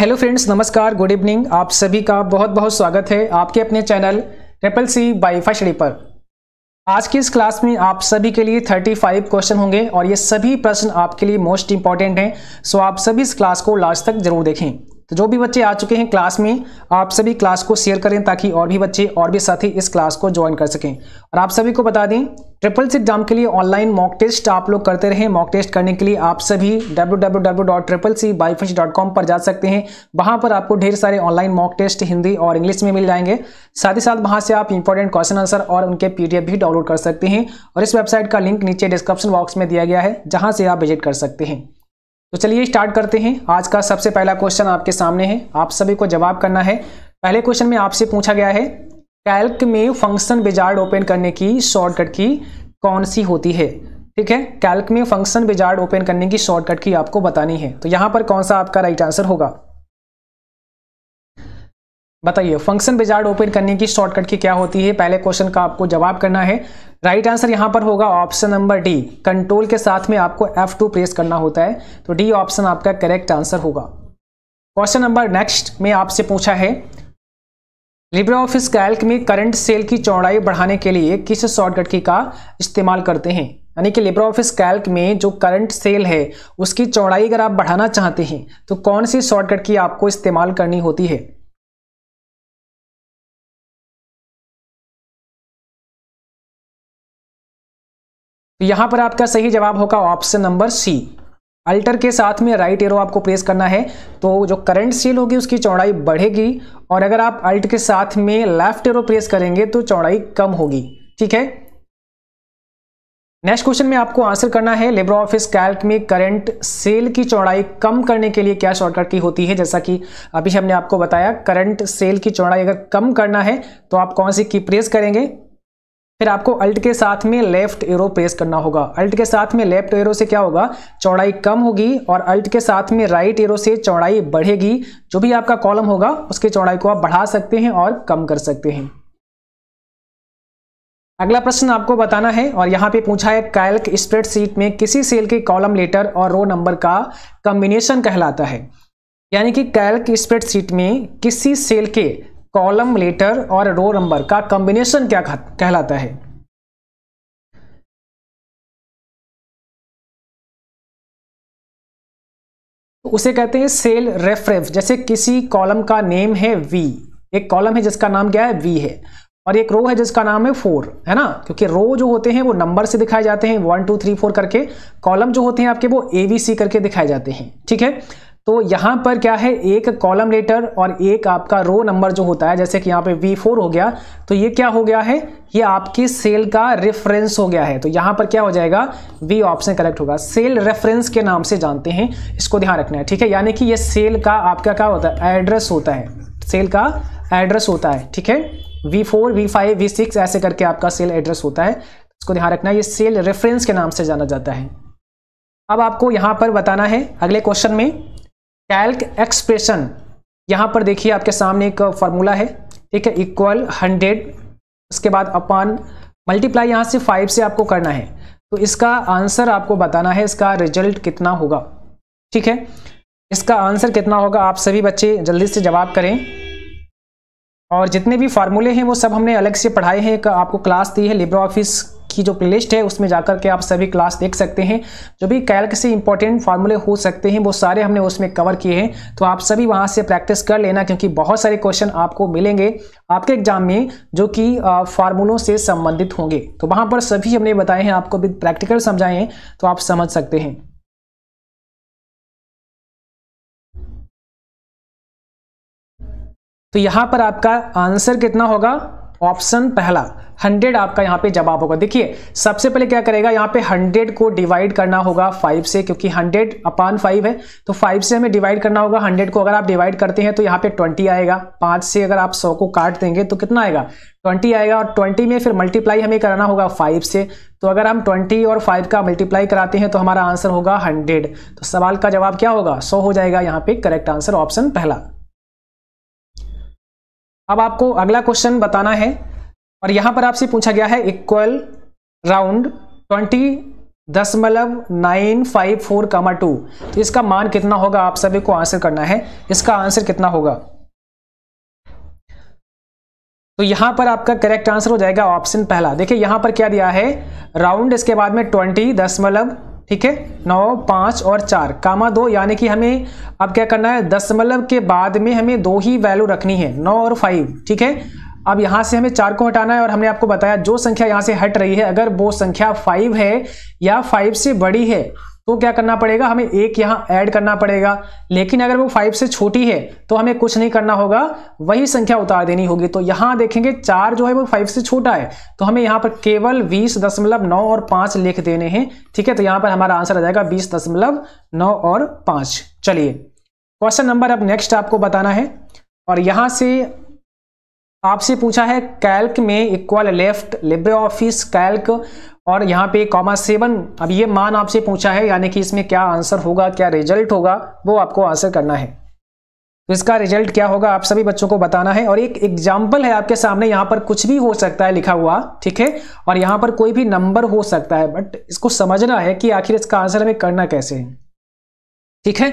hello friends नमस्कार good evening आप सभी का बहुत बहुत स्वागत है आपके अपने चैनल ट्रिपल सी बाई फशड़ी पर आज की इस क्लास में आप सभी के लिए 35 क्वेश्चन होंगे और ये सभी प्रश्न आपके लिए मोस्ट इंपॉर्टेंट हैं सो आप सभी इस क्लास को लास्ट तक जरूर देखें तो जो भी बच्चे आ चुके हैं क्लास में आप सभी क्लास को शेयर करें ताकि और भी बच्चे और भी साथी इस क्लास को ज्वाइन कर सकें और आप सभी को बता दें ट्रिपल सी एग्जाम के लिए ऑनलाइन मॉक टेस्ट आप लोग करते रहें मॉक टेस्ट करने के लिए आप सभी W W W dot triple C dot com पर जा सकते हैं वहाँ पर आपको ढेर सारे ऑनलाइन मॉक टेस्ट हिंदी और इंग्लिश में मिल जाएंगे साथ ही साथ वहाँ से आप इंपॉर्टेंट क्वेश्चन आंसर और उनके पी भी डाउनलोड कर सकते हैं और इस वेबसाइट का लिंक नीचे डिस्क्रिप्शन बॉक्स में दिया गया है जहाँ से आप विजिट कर सकते हैं तो चलिए स्टार्ट करते हैं आज का सबसे पहला क्वेश्चन आपके सामने है आप सभी को जवाब करना है पहले क्वेश्चन में आपसे पूछा गया है कैल्क में फंक्शन बिजार्ड ओपन करने की शॉर्टकट की कौन सी होती है ठीक है कैल्क में फंक्शन बिजार्ड ओपन करने की शॉर्टकट की आपको बतानी है तो यहां पर कौन सा आपका राइट आंसर होगा बताइए फंक्शन बिजार्ड ओपन करने की शॉर्टकट की क्या होती है पहले क्वेश्चन का आपको जवाब करना है राइट आंसर यहां पर होगा ऑप्शन नंबर डी कंट्रोल के साथ में आपको एफ टू प्रेस करना होता है तो डी ऑप्शन आपका करेक्ट आंसर होगा क्वेश्चन नंबर नेक्स्ट में आपसे पूछा है लिब्रे ऑफिस कैल्क में करंट सेल की चौड़ाई बढ़ाने के लिए किस शॉर्टकट की का इस्तेमाल करते हैं यानी कि लिब्रे ऑफिस कैल्क में जो करंट सेल है उसकी चौड़ाई अगर आप बढ़ाना चाहते हैं तो कौन सी शॉर्टकट की आपको इस्तेमाल करनी होती है यहां पर आपका सही जवाब होगा ऑप्शन नंबर सी अल्टर के साथ में राइट एरो आपको प्रेस करना है तो जो करंट सील होगी उसकी चौड़ाई बढ़ेगी और अगर आप अल्ट के साथ में लेफ्ट एरो प्रेस करेंगे तो चौड़ाई कम होगी ठीक है नेक्स्ट क्वेश्चन में आपको आंसर करना है लेब्रो ऑफिस कैल्क में करंट सेल की चौड़ाई कम करने के लिए क्या शॉर्टकट की होती है जैसा कि अभी हमने आपको बताया करंट सेल की चौड़ाई अगर कम करना है तो आप कौन सी की प्रेस करेंगे फिर आपको अल्ट के साथ में लेफ्ट एरो प्रेस करना होगा अल्ट के साथ में लेफ्ट एरो से क्या होगा चौड़ाई कम होगी और अल्ट के साथ में राइट एरो से चौड़ाई बढ़ेगी जो भी आपका कॉलम होगा उसकी चौड़ाई को आप बढ़ा सकते हैं और कम कर सकते हैं अगला प्रश्न आपको बताना है और यहाँ पे पूछा है कैल्क स्प्रेडशीट में किसी सेल के कॉलम लेटर और रो नंबर का कम्बिनेशन कहलाता है यानी कि कैल्क स्प्रेडशीट में किसी सेल के कॉलम लेटर और रो नंबर का कॉम्बिनेशन क्या कहलाता है तो उसे कहते हैं सेल रेफरेंस जैसे किसी कॉलम का नेम है वी एक कॉलम है जिसका नाम क्या है वी है और एक रो है जिसका नाम है फोर है ना क्योंकि रो जो होते हैं वो नंबर से दिखाए जाते हैं वन टू थ्री फोर करके कॉलम जो होते हैं आपके वो ए बी सी करके दिखाए जाते हैं ठीक है तो यहाँ पर क्या है एक कॉलम लेटर और एक आपका रो नंबर जो होता है जैसे कि यहाँ पे वी फोर हो गया तो ये क्या हो गया है ये आपकी सेल का रेफरेंस हो गया है तो यहाँ पर क्या हो जाएगा वी ऑप्शन करेक्ट होगा सेल रेफरेंस के नाम से जानते हैं इसको ध्यान रखना है ठीक है यानी कि ये सेल का आपका क्या होता है एड्रेस होता है सेल का एड्रेस होता है ठीक है V four V five V six ऐसे करके आपका सेल एड्रेस होता है इसको ध्यान रखना है ये सेल रेफरेंस के नाम से जाना जाता है अब आपको यहाँ पर बताना है अगले क्वेश्चन में कैल्क एक्सप्रेशन यहाँ पर देखिए आपके सामने एक फार्मूला है ठीक है इक्वल हंड्रेड उसके बाद अपॉन मल्टीप्लाई यहाँ से फाइव से आपको करना है तो इसका आंसर आपको बताना है इसका रिजल्ट कितना होगा ठीक है इसका आंसर कितना होगा आप सभी बच्चे जल्दी से जवाब करें और जितने भी फार्मूले हैं वो सब हमने अलग से पढ़ाए हैं एक आपको क्लास दी है लिब्रो ऑफिस की जो प्ले है उसमें जाकर के आप सभी क्लास देख सकते हैं जो भी कैल्क से इंपॉर्टेंट फार्मूले हो सकते हैं वो सारे हमने उसमें कवर किए हैं तो आप सभी वहाँ से प्रैक्टिस कर लेना क्योंकि बहुत सारे क्वेश्चन आपको मिलेंगे आपके एग्जाम में जो कि फार्मूलों से संबंधित होंगे तो वहाँ पर सभी हमने बताए हैं आपको भी प्रैक्टिकल समझाए तो आप समझ सकते हैं तो यहां पर आपका आंसर कितना होगा ऑप्शन पहला 100 आपका यहाँ पे जवाब होगा देखिए सबसे पहले क्या करेगा यहाँ पे 100 को डिवाइड करना होगा 5 से क्योंकि 100 अपान 5 है तो 5 से हमें डिवाइड करना होगा 100 को अगर आप डिवाइड करते हैं तो यहाँ पे 20 आएगा 5 से अगर आप 100 को काट देंगे तो कितना आएगा 20 आएगा और 20 में फिर मल्टीप्लाई हमें कराना होगा फाइव से तो अगर हम ट्वेंटी और फाइव का मल्टीप्लाई कराते हैं तो हमारा आंसर होगा हंड्रेड तो सवाल का जवाब क्या होगा सौ हो जाएगा यहाँ पे करेक्ट आंसर ऑप्शन पहला अब आपको अगला क्वेश्चन बताना है और यहां पर आपसे पूछा गया है इक्वल राउंड ट्वेंटी दशमलव nine five four comma two तो इसका मान कितना होगा आप सभी को आंसर करना है इसका आंसर कितना होगा तो यहां पर आपका करेक्ट आंसर हो जाएगा ऑप्शन पहला देखिए यहां पर क्या दिया है राउंड इसके बाद में ट्वेंटी दशमलव ठीक है नौ पाँच और चार कामा दो यानी कि हमें अब क्या करना है दशमलव के बाद में हमें दो ही वैल्यू रखनी है नौ और फाइव ठीक है अब यहाँ से हमें चार को हटाना है और हमने आपको बताया जो संख्या यहाँ से हट रही है अगर वो संख्या फाइव है या फाइव से बड़ी है तो क्या करना पड़ेगा हमें एक यहाँ ऐड करना पड़ेगा लेकिन अगर वो फाइव से छोटी है तो हमें कुछ नहीं करना होगा वही संख्या उतार देनी होगी तो यहाँ देखेंगे चार जो है वो फाइव से छोटा है तो हमें यहाँ पर केवल बीस दशमलव नौ और पाँच लिख देने हैं ठीक है तो यहाँ पर हमारा आंसर आ जाएगा बीस दशमलव नौ और पाँच चलिए क्वेश्चन नंबर अब नेक्स्ट आपको बताना है और यहाँ से आपसे पूछा है कैल्क में equal left LibreOffice Calc और यहाँ पे कॉमा सेवन अब ये मान आपसे पूछा है यानी कि इसमें क्या आंसर होगा क्या रिजल्ट होगा वो आपको आंसर करना है तो इसका रिजल्ट क्या होगा आप सभी बच्चों को बताना है और एक एग्जाम्पल है आपके सामने यहाँ पर कुछ भी हो सकता है लिखा हुआ ठीक है और यहाँ पर कोई भी नंबर हो सकता है बट इसको समझना है कि आखिर इसका आंसर हमें करना कैसे है ठीक है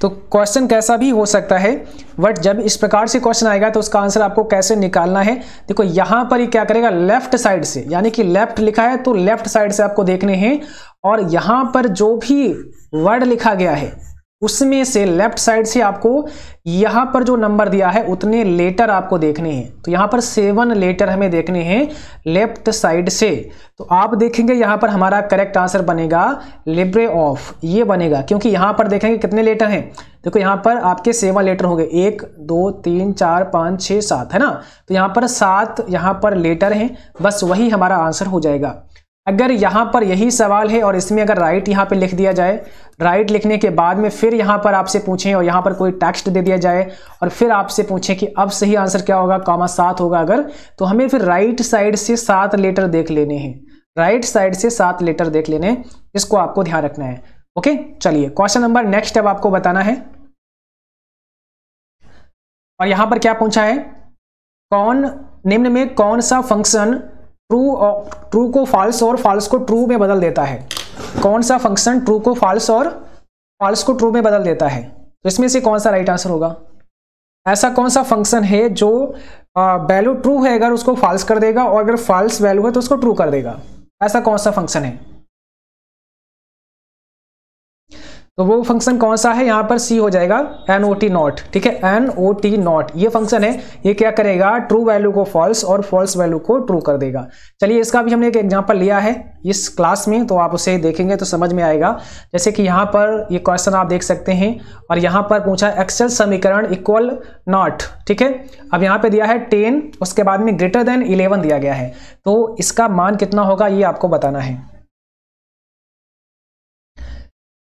तो क्वेश्चन कैसा भी हो सकता है बट जब इस प्रकार से क्वेश्चन आएगा तो उसका आंसर आपको कैसे निकालना है देखो यहाँ पर ही क्या करेगा लेफ्ट साइड से यानी कि लेफ्ट लिखा है तो लेफ्ट साइड से आपको देखने हैं और यहाँ पर जो भी वर्ड लिखा गया है उसमें से लेफ्ट साइड से आपको यहां पर जो नंबर दिया है उतने लेटर आपको देखने हैं तो यहां पर सेवन लेटर हमें देखने हैं लेफ्ट साइड से तो आप देखेंगे यहां पर हमारा करेक्ट आंसर बनेगा लिब्रे ऑफ ये बनेगा क्योंकि यहां पर देखेंगे कितने लेटर हैं देखो यहां पर आपके सेवन लेटर होंगे एक दो तीन चार पाँच छः सात है ना तो यहाँ पर सात यहाँ पर लेटर हैं बस वही हमारा आंसर हो जाएगा अगर यहाँ पर यही सवाल है और इसमें अगर राइट यहाँ पे लिख दिया जाए राइट लिखने के बाद में फिर यहाँ पर आपसे पूछें और यहाँ पर कोई टेक्स्ट दे दिया जाए और फिर आपसे पूछें कि अब सही आंसर क्या होगा कॉमा सात होगा अगर तो हमें फिर राइट साइड से सात लेटर देख लेने हैं राइट साइड से सात लेटर देख लेने इसको आपको ध्यान रखना है ओके चलिए क्वेश्चन नंबर नेक्स्ट अब आपको बताना है और यहाँ पर क्या पूछा है कौन निम्न में कौन सा फंक्शन ट्रू ट्रू को फॉल्स और फॉल्स को ट्रू में बदल देता है कौन सा फंक्शन ट्रू को फॉल्स और फॉल्स को ट्रू में बदल देता है तो इसमें से कौन सा राइट आंसर होगा ऐसा कौन सा फंक्शन है जो वैल्यू ट्रू है अगर उसको फॉल्स कर देगा और अगर फॉल्स वैल्यू है तो उसको ट्रू कर देगा ऐसा कौन सा फंक्शन है तो वो फंक्शन कौन सा है यहाँ पर सी हो जाएगा एन ओ टी नॉट ठीक है एन ओ टी नॉट ये फंक्शन है ये क्या करेगा ट्रू वैल्यू को फॉल्स और फॉल्स वैल्यू को ट्रू कर देगा चलिए इसका भी हमने एक एग्जांपल लिया है इस क्लास में तो आप उसे देखेंगे तो समझ में आएगा जैसे कि यहाँ पर ये क्वेश्चन आप देख सकते हैं और यहाँ पर पूछा एक्सेल समीकरण इक्वल नॉट ठीक है अब यहाँ पर दिया है टेन उसके बाद में ग्रेटर देन इलेवन दिया गया है तो इसका मान कितना होगा ये आपको बताना है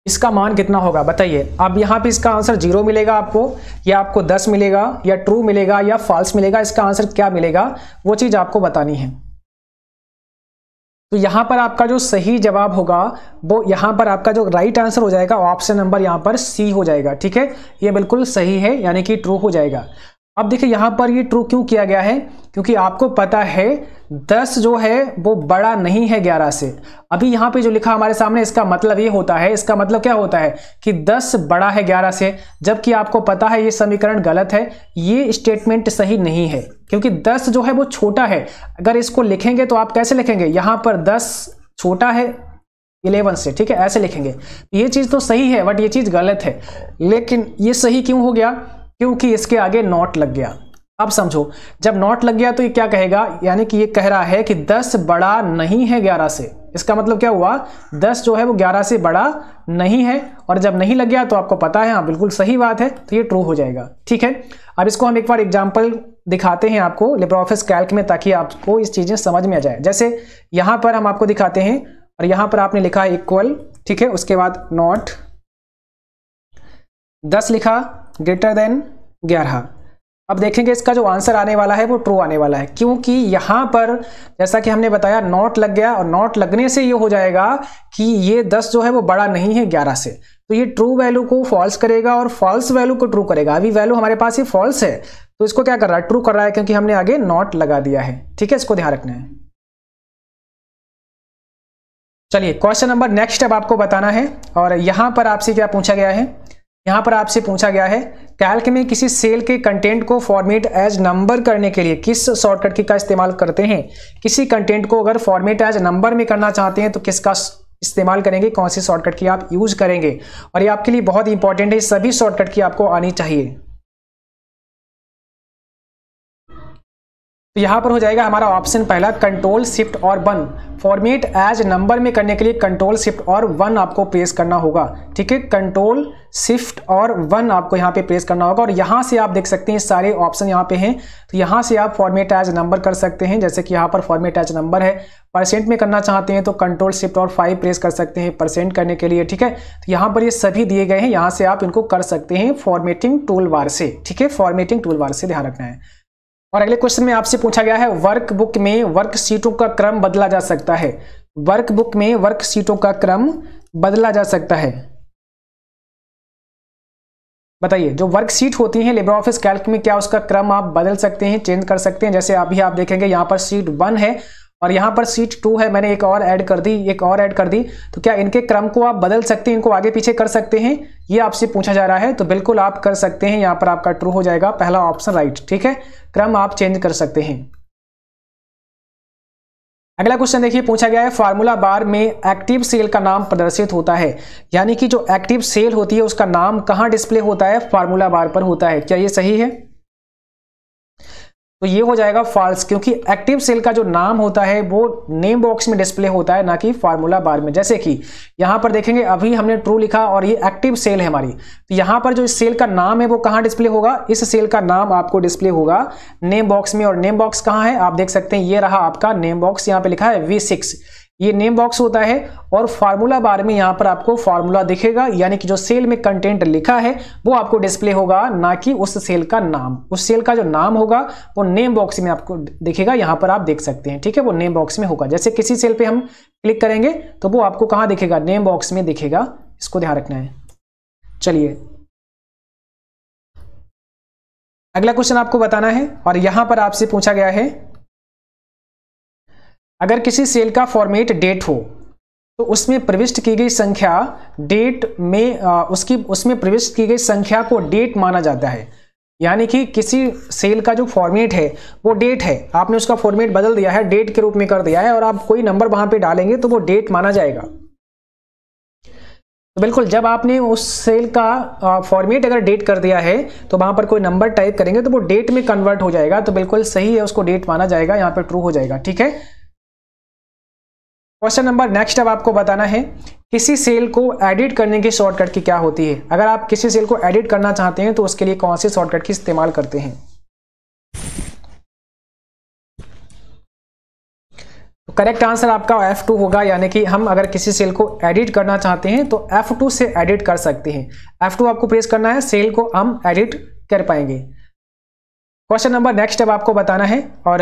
इसका मान कितना होगा बताइए अब यहाँ पे इसका आंसर जीरो मिलेगा आपको या आपको दस मिलेगा या ट्रू मिलेगा या फॉल्स मिलेगा इसका आंसर क्या मिलेगा वो चीज़ आपको बतानी है तो यहाँ पर आपका जो सही जवाब होगा वो यहाँ पर आपका जो राइट आंसर हो जाएगा ऑप्शन नंबर यहाँ पर सी हो जाएगा ठीक है ये बिल्कुल सही है यानी कि ट्रू हो जाएगा अब देखिए यहाँ पर ये ट्रू क्यों किया गया है क्योंकि आपको पता है दस जो है वो बड़ा नहीं है ग्यारह से अभी यहाँ पे जो लिखा हमारे सामने इसका मतलब ये होता है इसका मतलब क्या होता है कि दस बड़ा है ग्यारह से जबकि आपको पता है ये समीकरण गलत है ये स्टेटमेंट सही नहीं है क्योंकि दस जो है वो छोटा है अगर इसको लिखेंगे तो आप कैसे लिखेंगे यहाँ पर दस छोटा है इलेवन से ठीक है ऐसे लिखेंगे ये चीज़ तो सही है बट ये चीज़ गलत है लेकिन ये सही क्यों हो गया क्योंकि इसके आगे नॉट लग गया अब समझो जब नॉट लग गया तो ये क्या कहेगा यानी कि ये कह रहा है कि 10 बड़ा नहीं है 11 से इसका मतलब क्या हुआ 10 जो है वो 11 से बड़ा नहीं है और जब नहीं लग गया तो आपको पता है हाँ बिल्कुल सही बात है तो ये ट्रू हो जाएगा ठीक है अब इसको हम एक बार एग्जाम्पल दिखाते हैं आपको लिब्रा ऑफिस कैल्क में ताकि आपको इस चीज़ें समझ में आ जाए जैसे यहाँ पर हम आपको दिखाते हैं और यहाँ पर आपने लिखा है इक्वल ठीक है उसके बाद नॉट दस लिखा ग्रेटर देन ग्यारह अब देखेंगे इसका जो आंसर आने वाला है वो ट्रू आने वाला है क्योंकि यहां पर जैसा कि हमने बताया नॉट लग गया और नॉट लगने से ये हो जाएगा कि ये दस जो है वो बड़ा नहीं है ग्यारह से तो ये ट्रू वैल्यू को फॉल्स करेगा और फॉल्स वैल्यू को ट्रू करेगा अभी वैल्यू हमारे पास ही फॉल्स है तो इसको क्या कर रहा है ट्रू कर रहा है क्योंकि हमने आगे नॉट लगा दिया है ठीक है इसको ध्यान रखना है चलिए क्वेश्चन नंबर नेक्स्ट अब आपको बताना है और यहां पर आपसे क्या पूछा गया है यहाँ पर आपसे पूछा गया है कैल्क में किसी सेल के कंटेंट को फॉर्मेट एज नंबर करने के लिए किस शॉर्टकट की का इस्तेमाल करते हैं किसी कंटेंट को अगर फॉर्मेट एज नंबर में करना चाहते हैं तो किसका इस्तेमाल करेंगे कौन सी शॉर्टकट की आप यूज़ करेंगे और ये आपके लिए बहुत इंपॉर्टेंट है सभी शॉर्टकट की आपको आनी चाहिए तो यहाँ पर हो जाएगा हमारा ऑप्शन पहला कंट्रोल शिफ्ट और वन फॉर्मेट एज नंबर में करने के लिए कंट्रोल शिफ्ट और वन आपको प्रेस करना होगा ठीक है कंट्रोल शिफ्ट और वन आपको यहाँ पे प्रेस करना होगा और यहाँ से आप देख सकते हैं सारे ऑप्शन यहाँ पे हैं तो यहाँ से आप फॉर्मेट एज नंबर कर सकते हैं जैसे कि यहाँ पर फॉर्मेट एज नंबर है परसेंट में करना चाहते हैं तो कंट्रोल शिफ्ट और फाइव प्रेस कर सकते हैं परसेंट करने के लिए ठीक है तो यहाँ पर ये सभी दिए गए हैं यहाँ से आप इनको कर सकते हैं फॉर्मेटिंग टूल बार से ठीक है फॉर्मेटिंग टूल बार से ध्यान रखना है और अगले क्वेश्चन में आपसे पूछा गया है वर्क बुक में वर्क सीटों का क्रम बदला जा सकता है वर्क बुक में वर्क सीटों का क्रम बदला जा सकता है बताइए जो वर्क सीट होती है लेबर ऑफिस कैल्क में क्या उसका क्रम आप बदल सकते हैं चेंज कर सकते हैं जैसे अभी आप देखेंगे यहां पर सीट वन है और यहाँ पर सीट टू है मैंने एक और ऐड कर दी एक और ऐड कर दी तो क्या इनके क्रम को आप बदल सकते हैं इनको आगे पीछे कर सकते हैं ये आपसे पूछा जा रहा है तो बिल्कुल आप कर सकते हैं यहाँ पर आपका ट्रू हो जाएगा पहला ऑप्शन राइट ठीक है क्रम आप चेंज कर सकते हैं अगला क्वेश्चन देखिए पूछा गया है फार्मूला बार में एक्टिव सेल का नाम प्रदर्शित होता है यानी कि जो एक्टिव सेल होती है उसका नाम कहाँ डिस्प्ले होता है फार्मूला बार पर होता है क्या ये सही है तो ये हो जाएगा फॉल्स क्योंकि एक्टिव सेल का जो नाम होता है वो नेम बॉक्स में डिस्प्ले होता है ना कि फार्मूला बार में जैसे कि यहां पर देखेंगे अभी हमने ट्रू लिखा और ये एक्टिव सेल है हमारी तो यहां पर जो इस सेल का नाम है वो कहां डिस्प्ले होगा इस सेल का नाम आपको डिस्प्ले होगा नेम बॉक्स में और नेम बॉक्स कहां है आप देख सकते हैं ये रहा आपका नेम बॉक्स यहां पर लिखा है वी सिक्स ये नेम बॉक्स होता है और फार्मूला बार में यहाँ पर आपको फार्मूला दिखेगा यानी कि जो सेल में कंटेंट लिखा है वो आपको डिस्प्ले होगा ना कि उस सेल का नाम उस सेल का जो नाम होगा वो नेम बॉक्स में आपको दिखेगा यहाँ पर आप देख सकते हैं ठीक है वो नेम बॉक्स में होगा जैसे किसी सेल पर हम क्लिक करेंगे तो वो आपको कहाँ दिखेगा नेम बॉक्स में दिखेगा इसको ध्यान रखना है चलिए अगला क्वेश्चन आपको बताना है और यहाँ पर आपसे पूछा गया है अगर किसी सेल का फॉर्मेट डेट हो तो उसमें प्रविष्ट की गई संख्या डेट में आ, उसकी उसमें प्रविष्ट की गई संख्या को डेट माना जाता है यानी कि किसी सेल का जो फॉर्मेट है वो डेट है आपने उसका फॉर्मेट बदल दिया है डेट के रूप में कर दिया है और आप कोई नंबर वहां पे डालेंगे तो वो डेट माना जाएगा तो बिल्कुल जब आपने उस सेल का फॉर्मेट अगर डेट कर दिया है तो वहां पर कोई नंबर टाइप करेंगे तो वो डेट में कन्वर्ट हो जाएगा तो बिल्कुल सही है उसको डेट माना जाएगा यहाँ पर ट्रू हो जाएगा ठीक है क्वेश्चन नंबर नेक्स्ट अब आपको बताना है किसी सेल को एडिट करने की शॉर्टकट की क्या होती है अगर आप किसी सेल को एडिट करना चाहते हैं तो उसके लिए कौन सी शॉर्टकट की इस्तेमाल करते हैं तो करेक्ट आंसर आपका F2 होगा यानी कि हम अगर किसी सेल को एडिट करना चाहते हैं तो F2 से एडिट कर सकते हैं F2 आपको प्रेस करना है सेल को हम एडिट कर पाएंगे क्वेश्चन नंबर नेक्स्ट अब आपको बताना है और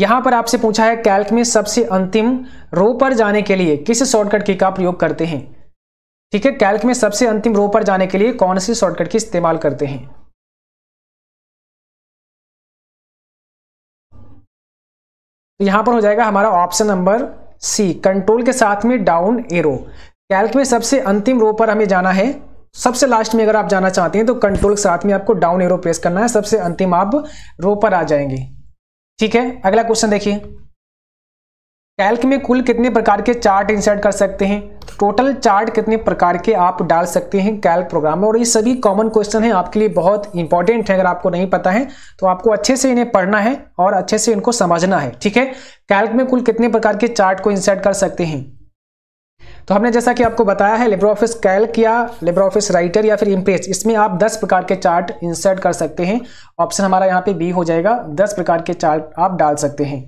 यहां पर आपसे पूछा है कैल्क में सबसे अंतिम रो पर जाने के लिए किस शॉर्टकट की का प्रयोग करते हैं ठीक है कैल्क में सबसे अंतिम रो पर जाने के लिए कौन सी शॉर्टकट की इस्तेमाल करते हैं तो यहां पर हो जाएगा हमारा ऑप्शन नंबर सी कंट्रोल के साथ में डाउन एरो कैल्क में सबसे अंतिम रो पर हमें जाना है सबसे लास्ट में अगर आप जाना चाहते हैं तो कंट्रोल के साथ में आपको डाउन एरो प्रेस करना है सबसे अंतिम आप रो पर आ जाएंगे ठीक है अगला क्वेश्चन देखिए कैल्क में कुल कितने प्रकार के चार्ट इंसर्ट कर सकते हैं टोटल चार्ट कितने प्रकार के आप डाल सकते हैं कैल्क प्रोग्राम में और ये सभी कॉमन क्वेश्चन है आपके लिए बहुत इंपॉर्टेंट है अगर आपको नहीं पता है तो आपको अच्छे से इन्हें पढ़ना है और अच्छे से इनको समझना है ठीक है कैल्क में कुल कितने प्रकार के चार्ट को इंसर्ट कर सकते हैं तो हमने जैसा कि आपको बताया है लिब्रो ऑफिस कैल्क या लिब्रो ऑफिस राइटर या फिर इम्प्रेस इसमें आप 10 प्रकार के चार्ट इंसर्ट कर सकते हैं ऑप्शन हमारा यहाँ पे बी हो जाएगा 10 प्रकार के चार्ट आप डाल सकते हैं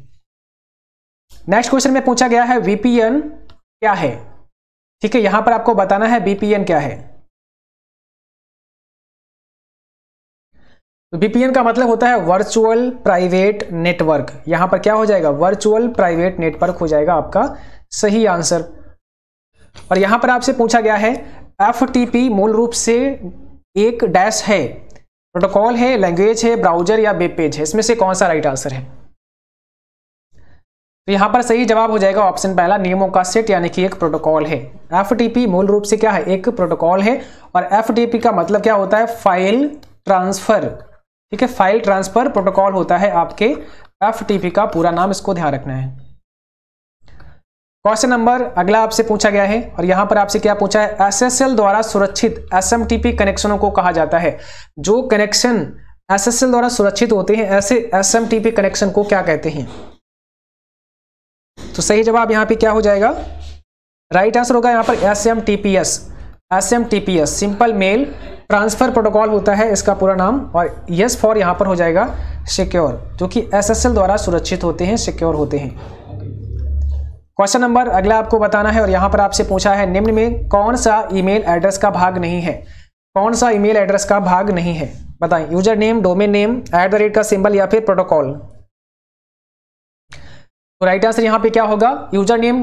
नेक्स्ट क्वेश्चन में पूछा गया है वीपीएन क्या है ठीक है यहां पर आपको बताना है बीपीएन क्या है तो बीपीएन का मतलब होता है वर्चुअल प्राइवेट नेटवर्क यहां पर क्या हो जाएगा वर्चुअल प्राइवेट नेटवर्क हो जाएगा आपका सही आंसर और यहां पर आपसे पूछा गया है एफ मूल रूप से एक डैश है प्रोटोकॉल है लैंग्वेज है ब्राउजर या वेब पेज है इसमें से कौन सा राइट आंसर है तो यहां पर सही जवाब हो जाएगा ऑप्शन पहला नियमों का सेट यानी कि एक प्रोटोकॉल है एफ मूल रूप से क्या है एक प्रोटोकॉल है और एफ का मतलब क्या होता है फाइल ट्रांसफर ठीक है फाइल ट्रांसफर प्रोटोकॉल होता है आपके एफ का पूरा नाम इसको ध्यान रखना है क्वेश्चन नंबर अगला आपसे पूछा गया है और यहां पर आपसे क्या पूछा है एसएसएल द्वारा सुरक्षित एसएमटीपी कनेक्शनों को कहा जाता है जो कनेक्शन एसएसएल द्वारा सुरक्षित होते हैं ऐसे एसएमटीपी कनेक्शन को क्या कहते हैं तो सही जवाब यहाँ पे क्या हो जाएगा राइट आंसर होगा यहाँ पर S M T P S S M T P S simple mail transfer protocol होता है इसका पूरा नाम और यस फॉर यहां पर हो जाएगा सिक्योर जो कि एस द्वारा सुरक्षित होते हैं सिक्योर होते हैं क्वेश्चन नंबर अगला आपको बताना है और यहां पर आपसे पूछा है निम्न में कौन सा ईमेल एड्रेस का भाग नहीं है कौन सा ईमेल एड्रेस का भाग नहीं है बताएं user name domain name at the rate का सिंबल या फिर प्रोटोकॉल तो राइट आंसर यहाँ पे क्या होगा यूजर नेम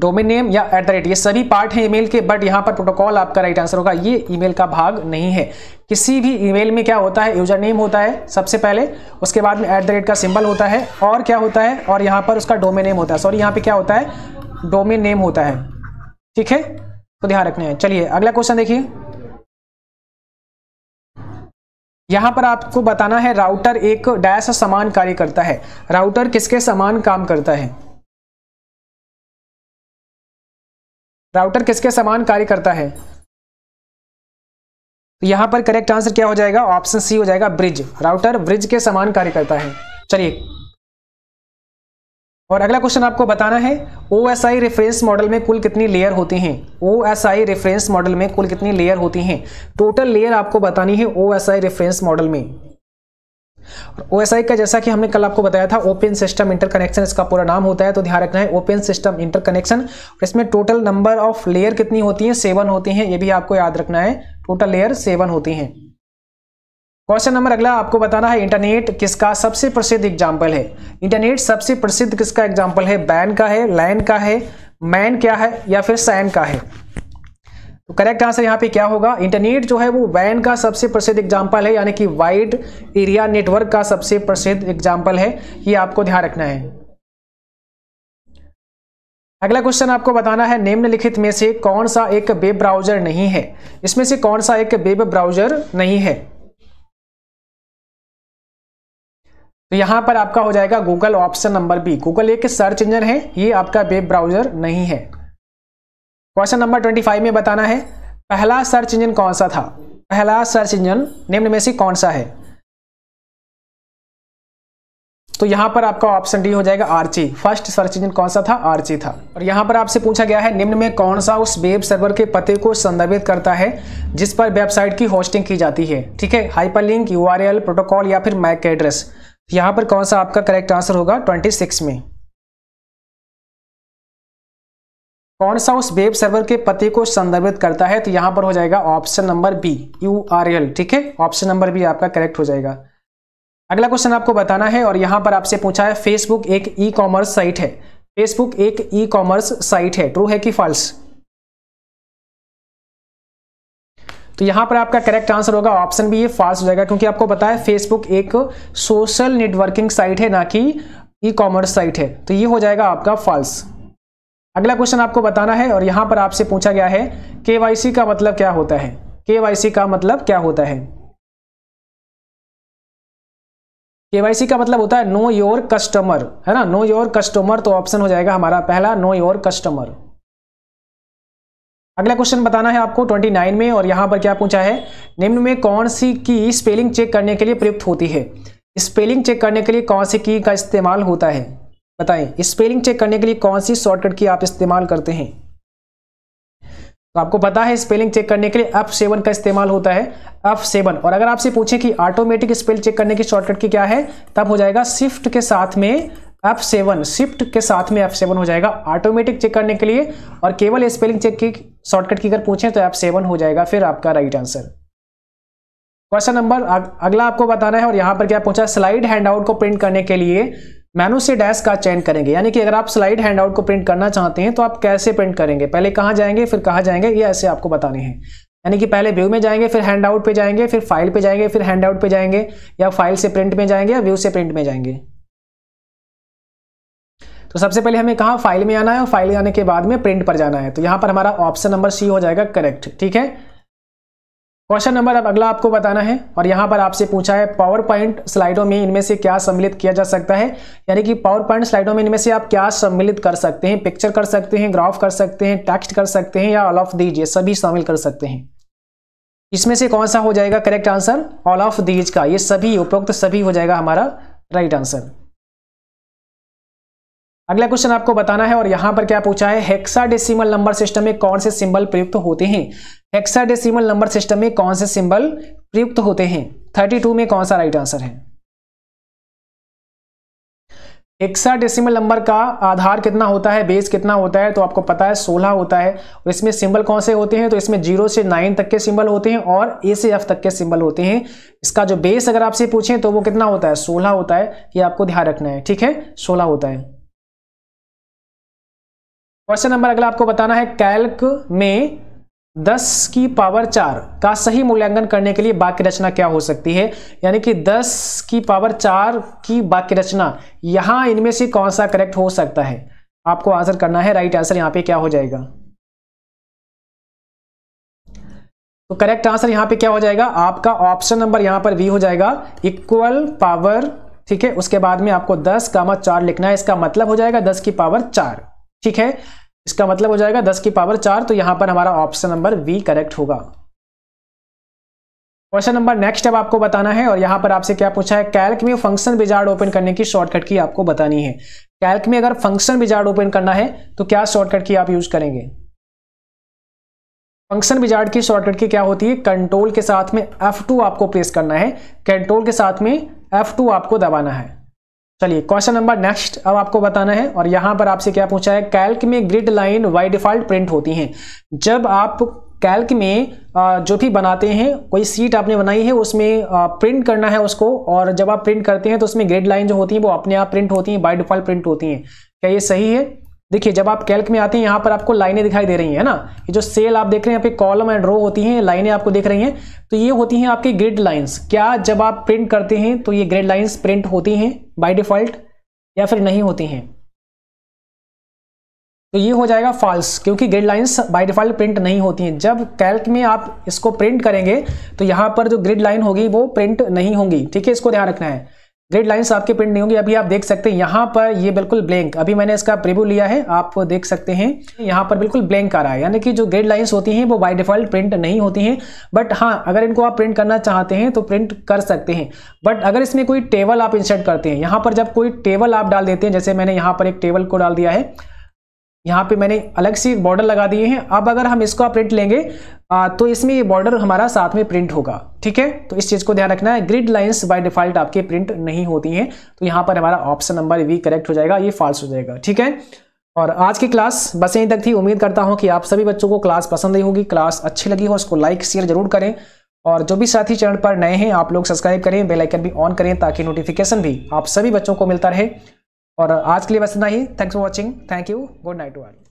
डोमेन नेम या एट द रेट ये सभी पार्ट हैं ईमेल के बट यहाँ पर प्रोटोकॉल आपका राइट आंसर होगा ये ईमेल का भाग नहीं है किसी भी ईमेल में क्या होता है यूजर नेम होता है सबसे पहले उसके बाद में एट द रेट का सिंबल होता है और क्या होता है और यहाँ पर उसका डोमेन नेम होता है सॉरी यहाँ पे क्या होता है डोमेन नेम होता है ठीक है तो ध्यान रखना है चलिए अगला क्वेश्चन देखिए यहाँ पर आपको बताना है राउटर एक डैश समान कार्य करता है राउटर किसके समान काम करता है राउटर किसके समान कार्य करता है तो यहाँ पर करेक्ट आंसर क्या हो जाएगा ऑप्शन सी हो जाएगा ब्रिज राउटर ब्रिज के समान कार्य करता है चलिए और अगला क्वेश्चन आपको बताना है O S I reference model में कुल कितनी लेयर होती हैं O S I reference model में कुल कितनी लेयर होती हैं टोटल लेयर आपको बतानी है O S I reference model में ओ का जैसा कि हमने कल आपको बताया था ओपन सिस्टम इंटरकनेक्शन इसका पूरा नाम होता है तो ध्यान रखना है ओपन सिस्टम इंटरकनेक्शन इसमें टोटल नंबर ऑफ लेयर कितनी होती हैं सेवन होती हैं ये भी आपको याद रखना है टोटल लेयर सेवन होती हैं क्वेश्चन नंबर अगला आपको बताना है इंटरनेट किसका सबसे प्रसिद्ध एग्जाम्पल है इंटरनेट सबसे प्रसिद्ध किसका एग्जाम्पल है बैन का है लैन का है मैन क्या है या फिर सैन का है तो करेक्ट आंसर यहाँ पे क्या होगा इंटरनेट जो है वो वैन का सबसे प्रसिद्ध एग्जाम्पल है यानी कि वाइड एरिया नेटवर्क का सबसे प्रसिद्ध एग्जाम्पल है ये आपको ध्यान रखना है अगला क्वेश्चन आपको बताना है निम्नलिखित में से कौन सा एक वेब ब्राउजर नहीं है इसमें से कौन सा एक वेब ब्राउजर नहीं है तो यहां पर आपका हो जाएगा Google option number B Google एक सर्च इंजन है ये आपका वेब ब्राउजर नहीं है क्वेश्चन नंबर ट्वेंटी फाइव में बताना है पहला सर्च इंजन कौन सा था पहला सर्च इंजन निम्न में से कौन सा है तो यहां पर आपका ऑप्शन डी हो जाएगा आरची फर्स्ट सर्च इंजन कौन सा था आरची था और यहां पर आपसे पूछा गया है निम्न में कौन सा उस वेब सर्वर के पते को संदर्भित करता है जिस पर वेबसाइट की होस्टिंग की जाती है ठीक है हाइपरलिंक यूआरएल प्रोटोकॉल या फिर मैक एड्रेस यहां पर कौन सा आपका करेक्ट आंसर होगा ट्वेंटी में कौन सा उस वेब सर्वर के पते को संदर्भित करता है तो यहां पर हो जाएगा option number B U R L ठीक है ऑप्शन नंबर बी आपका करेक्ट हो जाएगा अगला क्वेश्चन आपको बताना है और यहां पर आपसे पूछा है फेसबुक एक ई कॉमर्स साइट है फेसबुक एक ई कॉमर्स साइट है ट्रू है कि फॉल्स तो यहाँ पर आपका करेक्ट आंसर होगा ऑप्शन भी ये फॉल्स हो जाएगा क्योंकि आपको पता है फेसबुक एक सोशल नेटवर्किंग साइट है ना कि ई कॉमर्स साइट है तो ये हो जाएगा आपका फॉल्स अगला क्वेश्चन आपको बताना है और यहां पर आपसे पूछा गया है के का मतलब क्या होता है के का मतलब क्या होता है केवाईसी का मतलब होता है नो योर कस्टमर है ना नो योर कस्टमर तो ऑप्शन हो जाएगा हमारा पहला नो योर कस्टमर अगला क्वेश्चन बताना है आपको 29 में और यहाँ पर क्या पूछा है निम्न में कौन सी की स्पेलिंग चेक करने के लिए प्रयुक्त होती है स्पेलिंग चेक करने के लिए कौन सी की का इस्तेमाल होता है बताएं स्पेलिंग चेक करने के लिए कौन सी शॉर्टकट की आप इस्तेमाल करते हैं तो आपको पता है स्पेलिंग चेक करने के लिए अप सेवन का इस्तेमाल होता है अप सेवन और अगर आपसे पूछे कि ऑटोमेटिक स्पेल चेक करने की शॉर्टकट की क्या है तब हो जाएगा शिफ्ट के साथ में एफ सेवन शिफ्ट के साथ में एफ सेवन हो जाएगा ऑटोमेटिक चेक करने के लिए और केवल स्पेलिंग चेक की शॉर्टकट की अगर पूछें तो एफ सेवन हो जाएगा फिर आपका राइट आंसर क्वेश्चन नंबर अगला आपको बताना है और यहाँ पर क्या पूछा स्लाइड हैंडआउट को प्रिंट करने के लिए मेनू से डैश का चयन करेंगे यानी कि अगर आप स्लाइड हैंडआउट को प्रिंट करना चाहते हैं तो आप कैसे प्रिंट करेंगे पहले कहाँ जाएंगे फिर कहाँ जाएंगे ये ऐसे आपको बताने हैं यानी कि पहले व्यू में जाएंगे फिर हैंडआउट पे जाएंगे फिर फाइल पे जाएंगे फिर हैंडआउट पे जाएंगे या फाइल से प्रिंट में जाएंगे या व्यू से प्रिंट में जाएंगे तो सबसे पहले हमें कहाँ फाइल में आना है और फाइल आने के बाद में प्रिंट पर जाना है तो यहाँ पर हमारा ऑप्शन नंबर सी हो जाएगा करेक्ट ठीक है क्वेश्चन नंबर अब अगला आपको बताना है और यहाँ पर आपसे पूछा है पावर पॉइंट स्लाइडों में इनमें से क्या सम्मिलित किया जा सकता है यानी कि पावर पॉइंट स्लाइडों में इनमें से आप क्या सम्मिलित कर सकते हैं पिक्चर कर सकते हैं ग्राफ कर सकते हैं टेक्स्ट कर सकते हैं या ऑल ऑफ दीज ये सभी शामिल कर सकते हैं इसमें से कौन सा हो जाएगा correct answer all of these का ये सभी उपयुक्त सभी हो जाएगा हमारा राइट right आंसर अगला क्वेश्चन आपको बताना है और यहां पर क्या पूछा है हेक्साडेसिमल नंबर सिस्टम में कौन से सिंबल प्रयुक्त होते हैं हेक्साडेसिमल नंबर सिस्टम में कौन से सिंबल प्रयुक्त होते हैं 32 में कौन सा राइट आंसर है हेक्साडेसिमल नंबर का आधार कितना होता है बेस कितना होता है तो आपको पता है 16 होता है और इसमें सिंबल कौन से होते हैं तो इसमें जीरो से नाइन तक के सिंबल होते हैं और ए से एफ तक के सिंबल होते हैं इसका जो बेस अगर आपसे पूछें तो वो कितना होता है सोलह होता है ये आपको ध्यान रखना है ठीक है सोलह होता है क्वेश्चन नंबर अगला आपको बताना है कैल्क में 10 की पावर चार का सही मूल्यांकन करने के लिए वाक्य रचना क्या हो सकती है यानी कि 10 की पावर चार की वाक्य रचना यहां इनमें से कौन सा करेक्ट हो सकता है आपको आंसर करना है राइट आंसर यहां पे क्या हो जाएगा तो करेक्ट आंसर यहां पे क्या हो जाएगा आपका ऑप्शन नंबर यहां पर वी हो जाएगा इक्वल पावर ठीक है उसके बाद में आपको दस कामा चार लिखना है इसका मतलब हो जाएगा दस की पावर चार ठीक है इसका मतलब हो जाएगा दस की पावर चार तो यहां पर हमारा ऑप्शन नंबर वी करेक्ट होगा क्वेश्चन नंबर नेक्स्ट अब आपको बताना है और यहां पर आपसे क्या पूछा है कैल्क में फंक्शन विजार्ड ओपन करने की शॉर्टकट की आपको बतानी है कैल्क में अगर फंक्शन विजार्ड ओपन करना है तो क्या शॉर्टकट की आप यूज करेंगे फंक्शन विजार्ड की शॉर्टकट की क्या होती है कंट्रोल के साथ में एफ आपको प्रेस करना है कंट्रोल के साथ में एफ आपको दबाना है चलिए क्वेश्चन नंबर नेक्स्ट अब आपको बताना है और यहां पर आपसे क्या पूछा है कैल्क में grid line by default print होती हैं जब आप कैल्क में जो भी बनाते हैं कोई सीट आपने बनाई है उसमें प्रिंट करना है उसको और जब आप प्रिंट करते हैं तो उसमें ग्रेड लाइन जो होती है वो अपने आप प्रिंट होती हैं बाई डिफॉल्ट प्रिंट होती हैं क्या ये सही है देखिए जब आप कैल्क में आते हैं यहाँ पर आपको लाइनें दिखाई दे रही हैं ना ये जो सेल आप देख रहे हैं यहाँ पे कॉलम एंड रो होती हैं लाइनें आपको देख रही हैं तो ये होती हैं आपकी ग्रिड लाइंस क्या जब आप प्रिंट करते हैं तो ये ग्रिड लाइंस प्रिंट होती हैं बाय डिफॉल्ट या फिर नहीं होती हैं तो ये हो जाएगा फॉल्स क्योंकि grid lines by default print नहीं होती हैं जब कैल्क में आप इसको प्रिंट करेंगे तो यहाँ पर जो ग्रिड लाइन होगी वो प्रिंट नहीं होंगी ठीक है इसको ध्यान रखना है ग्रेड लाइन्स आपके प्रिंट नहीं होंगी अभी आप देख सकते हैं यहाँ पर ये बिल्कुल ब्लैंक अभी मैंने इसका प्रिव्यू लिया है आप देख सकते हैं यहाँ पर बिल्कुल ब्लैंक आ रहा है यानी कि जो ग्रेड लाइन्स होती हैं वो बाय डिफॉल्ट प्रिंट नहीं होती हैं बट हाँ अगर इनको आप प्रिंट करना चाहते हैं तो प्रिंट कर सकते हैं बट अगर इसमें कोई टेबल आप इंसर्ट करते हैं यहाँ पर जब कोई टेबल आप डाल देते हैं जैसे मैंने यहाँ पर एक टेबल को डाल दिया है यहाँ पे मैंने अलग से बॉर्डर लगा दिए हैं अब अगर हम इसका प्रिंट लेंगे आ, तो इसमें ये बॉर्डर हमारा साथ में प्रिंट होगा ठीक है तो इस चीज़ को ध्यान रखना है ग्रिड लाइंस बाय डिफॉल्ट आपके प्रिंट नहीं होती हैं तो यहाँ पर हमारा ऑप्शन नंबर वी करेक्ट हो जाएगा ये फॉल्स हो जाएगा ठीक है और आज की क्लास बस यहीं तक थी उम्मीद करता हूँ कि आप सभी बच्चों को क्लास पसंद ही होगी क्लास अच्छी लगी हो उसको लाइक शेयर जरूर करें और जो भी साथी चैनल पर नए हैं आप लोग सब्सक्राइब करें बेलाइकन भी ऑन करें ताकि नोटिफिकेशन भी आप सभी बच्चों को मिलता रहे और आज के लिए बस इतना ही thanks for watching thank you good night to all